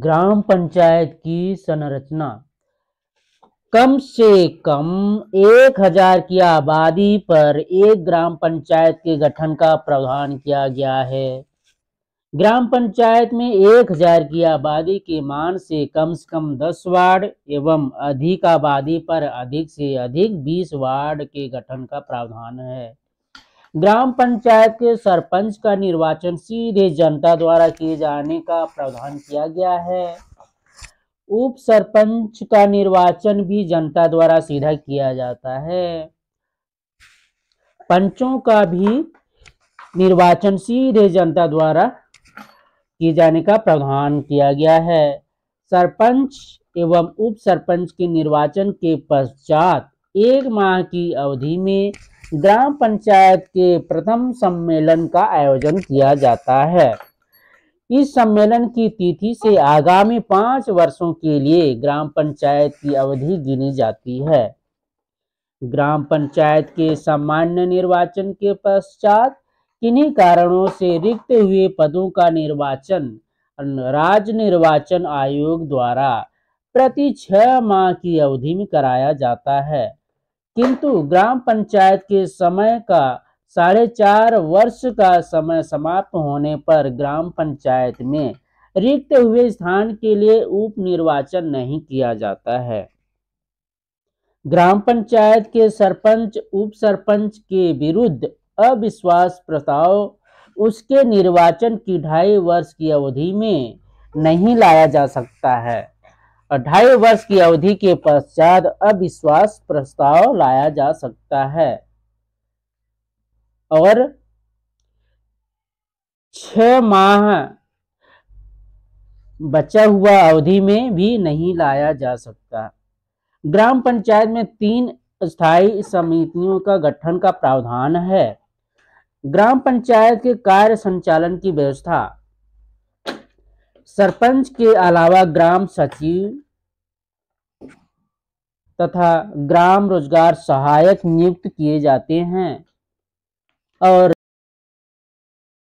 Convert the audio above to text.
ग्राम पंचायत की संरचना कम से कम एक हजार की आबादी पर एक ग्राम पंचायत के गठन का प्रावधान किया गया है ग्राम पंचायत में एक हजार की आबादी के मान से कम से कम दस वार्ड एवं अधिक आबादी पर अधिक से अधिक बीस वार्ड के गठन का प्रावधान है ग्राम पंचायत के सरपंच का निर्वाचन सीधे जनता द्वारा किए जाने का प्रावधान किया गया है उप सरपंच का निर्वाचन भी जनता द्वारा सीधा किया जाता है पंचों का भी निर्वाचन सीधे जनता द्वारा किए जाने का प्रावधान किया गया है सरपंच एवं उप सरपंच के निर्वाचन के पश्चात एक माह की अवधि में ग्राम पंचायत के प्रथम सम्मेलन का आयोजन किया जाता है इस सम्मेलन की तिथि से आगामी पाँच वर्षों के लिए ग्राम पंचायत की अवधि गिनी जाती है ग्राम पंचायत के सामान्य निर्वाचन के पश्चात किन्हीं कारणों से रिक्त हुए पदों का निर्वाचन राज्य निर्वाचन आयोग द्वारा प्रति छह माह की अवधि में कराया जाता है किंतु ग्राम पंचायत के समय का साढ़े चार वर्ष का समय समाप्त होने पर ग्राम पंचायत में रिक्त हुए स्थान के लिए उप निर्वाचन नहीं किया जाता है ग्राम पंचायत के सरपंच उप सरपंच के विरुद्ध अविश्वास प्रस्ताव उसके निर्वाचन की ढाई वर्ष की अवधि में नहीं लाया जा सकता है ढाई वर्ष की अवधि के पश्चात अविश्वास प्रस्ताव लाया जा सकता है और छ माह बचा हुआ अवधि में भी नहीं लाया जा सकता ग्राम पंचायत में तीन स्थायी समितियों का गठन का प्रावधान है ग्राम पंचायत के कार्य संचालन की व्यवस्था सरपंच के अलावा ग्राम सचिव तथा ग्राम रोजगार सहायक नियुक्त किए जाते हैं और